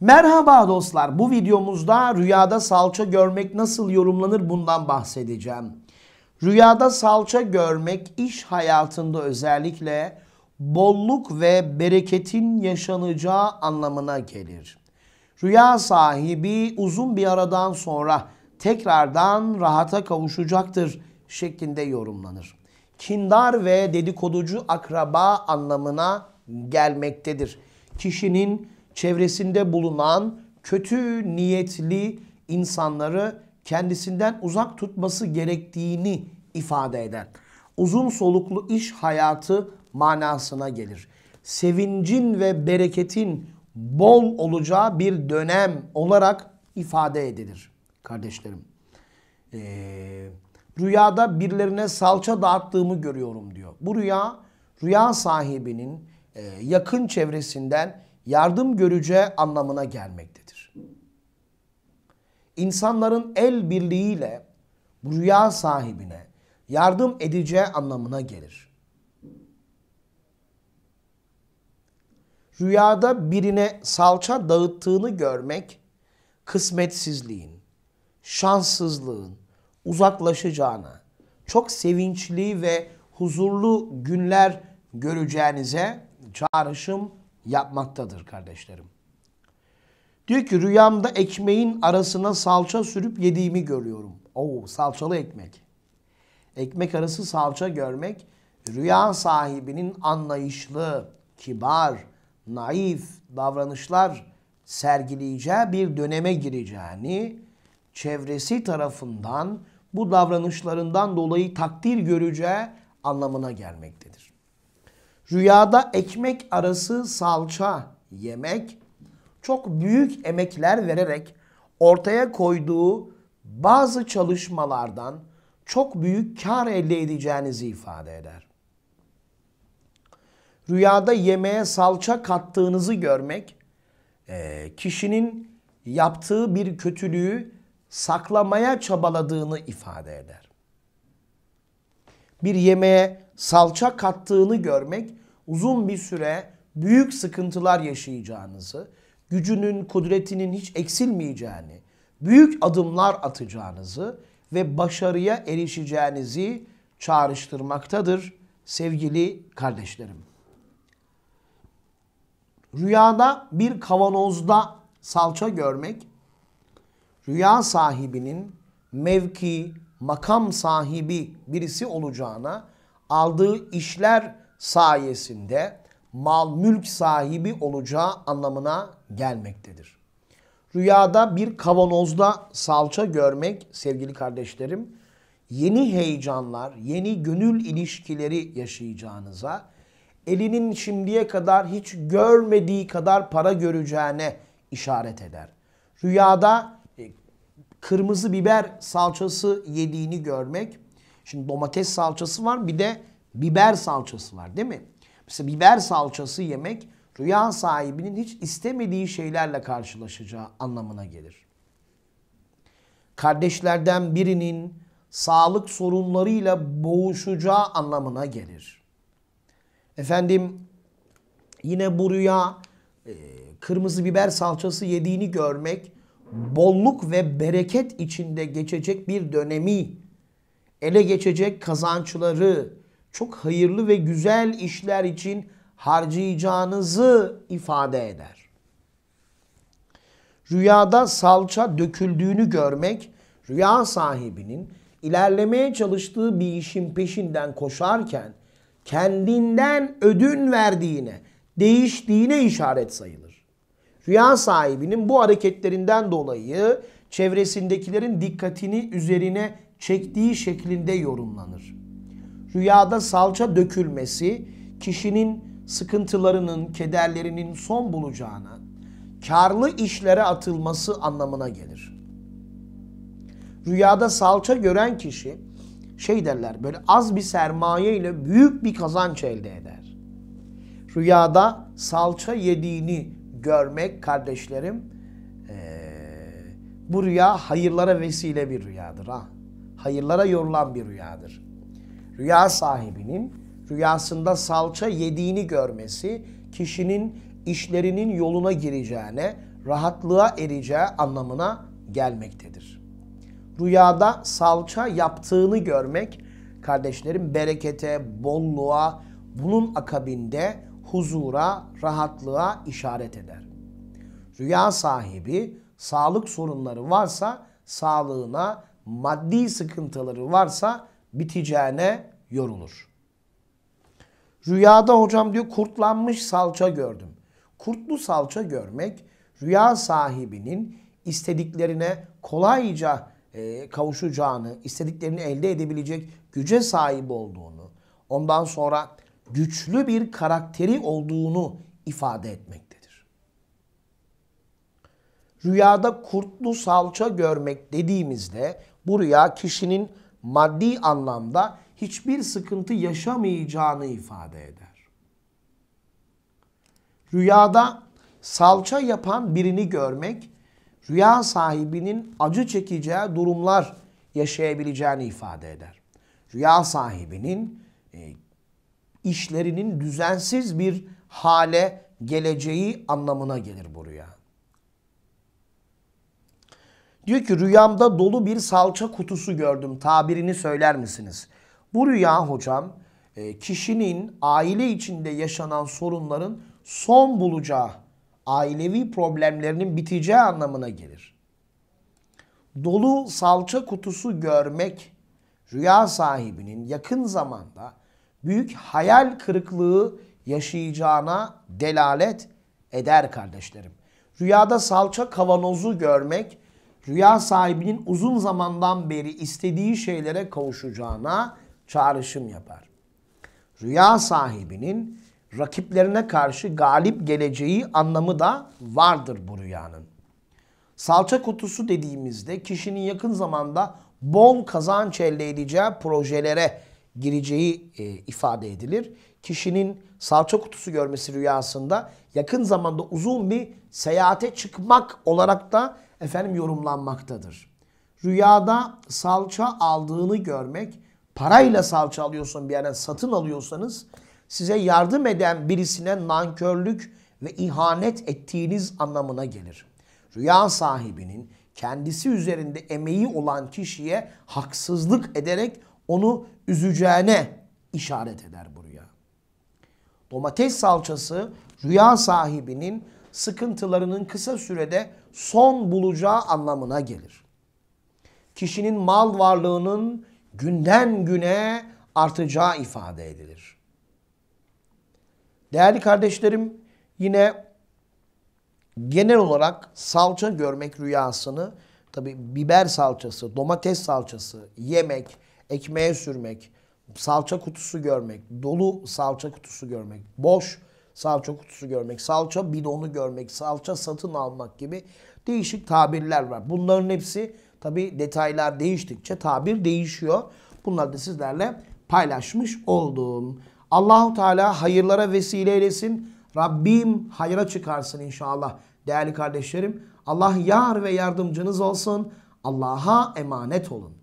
Merhaba dostlar bu videomuzda rüyada salça görmek nasıl yorumlanır bundan bahsedeceğim. Rüyada salça görmek iş hayatında özellikle bolluk ve bereketin yaşanacağı anlamına gelir. Rüya sahibi uzun bir aradan sonra tekrardan rahata kavuşacaktır şeklinde yorumlanır. Kindar ve dedikoducu akraba anlamına gelmektedir. Kişinin çevresinde bulunan kötü niyetli insanları kendisinden uzak tutması gerektiğini ifade eden Uzun soluklu iş hayatı manasına gelir. Sevincin ve bereketin bol olacağı bir dönem olarak ifade edilir kardeşlerim. Ee, rüyada birilerine salça dağıttığımı görüyorum diyor. Bu rüya rüya sahibinin e, yakın çevresinden yardım göreceği anlamına gelmektedir. İnsanların el birliğiyle rüya sahibine yardım edeceği anlamına gelir. Rüyada birine salça dağıttığını görmek kısmetsizliğin, şanssızlığın uzaklaşacağına, çok sevinçli ve huzurlu günler göreceğinize çağrışım yapmaktadır kardeşlerim. Diyor ki rüyamda ekmeğin arasına salça sürüp yediğimi görüyorum. Oo salçalı ekmek. Ekmek arası salça görmek rüya sahibinin anlayışlı, kibar, naif davranışlar sergileyeceği bir döneme gireceğini, çevresi tarafından bu davranışlarından dolayı takdir göreceği anlamına gelmektedir. Rüyada ekmek arası salça yemek çok büyük emekler vererek ortaya koyduğu bazı çalışmalardan çok büyük kar elde edeceğinizi ifade eder. Rüyada yemeğe salça kattığınızı görmek e, kişinin yaptığı bir kötülüğü saklamaya çabaladığını ifade eder. Bir yemeğe salça kattığını görmek uzun bir süre büyük sıkıntılar yaşayacağınızı, gücünün, kudretinin hiç eksilmeyeceğini, büyük adımlar atacağınızı ve başarıya erişeceğinizi çağrıştırmaktadır sevgili kardeşlerim. Rüyada bir kavanozda salça görmek, rüya sahibinin mevki, makam sahibi birisi olacağına aldığı işler sayesinde mal mülk sahibi olacağı anlamına gelmektedir. Rüyada bir kavanozda salça görmek sevgili kardeşlerim yeni heyecanlar, yeni gönül ilişkileri yaşayacağınıza, elinin şimdiye kadar hiç görmediği kadar para göreceğine işaret eder. Rüyada e, kırmızı biber salçası yediğini görmek Şimdi domates salçası var bir de biber salçası var değil mi? Mesela biber salçası yemek rüya sahibinin hiç istemediği şeylerle karşılaşacağı anlamına gelir. Kardeşlerden birinin sağlık sorunlarıyla boğuşacağı anlamına gelir. Efendim yine bu rüya e, kırmızı biber salçası yediğini görmek bolluk ve bereket içinde geçecek bir dönemi ele geçecek kazançları çok hayırlı ve güzel işler için harcayacağınızı ifade eder. Rüyada salça döküldüğünü görmek rüya sahibinin ilerlemeye çalıştığı bir işin peşinden koşarken kendinden ödün verdiğine, değiştiğine işaret sayılır. Rüya sahibinin bu hareketlerinden dolayı çevresindekilerin dikkatini üzerine çektiği şeklinde yorumlanır. Rüyada salça dökülmesi kişinin sıkıntılarının, kederlerinin son bulacağına, karlı işlere atılması anlamına gelir. Rüyada salça gören kişi şey derler böyle az bir sermaye ile büyük bir kazanç elde eder. Rüyada salça yediğini görmek kardeşlerim ee, bu rüya hayırlara vesile bir rüyadır ha hayırlara yorulan bir rüyadır. Rüya sahibinin rüyasında salça yediğini görmesi kişinin işlerinin yoluna gireceğine, rahatlığa ereceği anlamına gelmektedir. Rüyada salça yaptığını görmek kardeşlerin berekete, bolluğa, bunun akabinde huzura, rahatlığa işaret eder. Rüya sahibi sağlık sorunları varsa sağlığına, maddi sıkıntıları varsa biteceğine yorulur. Rüyada hocam diyor kurtlanmış salça gördüm. Kurtlu salça görmek rüya sahibinin istediklerine kolayca e, kavuşacağını, istediklerini elde edebilecek güce sahip olduğunu, ondan sonra güçlü bir karakteri olduğunu ifade etmektedir. Rüyada kurtlu salça görmek dediğimizde bu rüya kişinin maddi anlamda hiçbir sıkıntı yaşamayacağını ifade eder. Rüyada salça yapan birini görmek, rüya sahibinin acı çekeceği durumlar yaşayabileceğini ifade eder. Rüya sahibinin e, işlerinin düzensiz bir hale geleceği anlamına gelir bu rüya. Diyor ki rüyamda dolu bir salça kutusu gördüm. Tabirini söyler misiniz? Bu rüya hocam e, kişinin aile içinde yaşanan sorunların son bulacağı, ailevi problemlerinin biteceği anlamına gelir. Dolu salça kutusu görmek rüya sahibinin yakın zamanda büyük hayal kırıklığı yaşayacağına delalet eder kardeşlerim. Rüyada salça kavanozu görmek rüya sahibinin uzun zamandan beri istediği şeylere kavuşacağına çağrışım yapar. Rüya sahibinin rakiplerine karşı galip geleceği anlamı da vardır bu rüyanın. Salça kutusu dediğimizde kişinin yakın zamanda bol kazanç elde edeceği projelere gireceği e, ifade edilir. Kişinin salça kutusu görmesi rüyasında yakın zamanda uzun bir seyahate çıkmak olarak da efendim yorumlanmaktadır. Rüyada salça aldığını görmek, parayla salça alıyorsun bir yerden satın alıyorsanız size yardım eden birisine nankörlük ve ihanet ettiğiniz anlamına gelir. Rüya sahibinin kendisi üzerinde emeği olan kişiye haksızlık ederek onu üzeceğine işaret eder bu rüya. Domates salçası rüya sahibinin sıkıntılarının kısa sürede son bulacağı anlamına gelir. Kişinin mal varlığının günden güne artacağı ifade edilir. Değerli kardeşlerim yine genel olarak salça görmek rüyasını tabi biber salçası, domates salçası, yemek, ekmeğe sürmek, salça kutusu görmek, dolu salça kutusu görmek, boş salça kutusu görmek, salça bidonu görmek, salça satın almak gibi değişik tabirler var. Bunların hepsi tabi detaylar değiştikçe tabir değişiyor. Bunları da sizlerle paylaşmış oldum. Allahu Teala hayırlara vesile eylesin. Rabbim hayra çıkarsın inşallah. Değerli kardeşlerim Allah yar ve yardımcınız olsun. Allah'a emanet olun.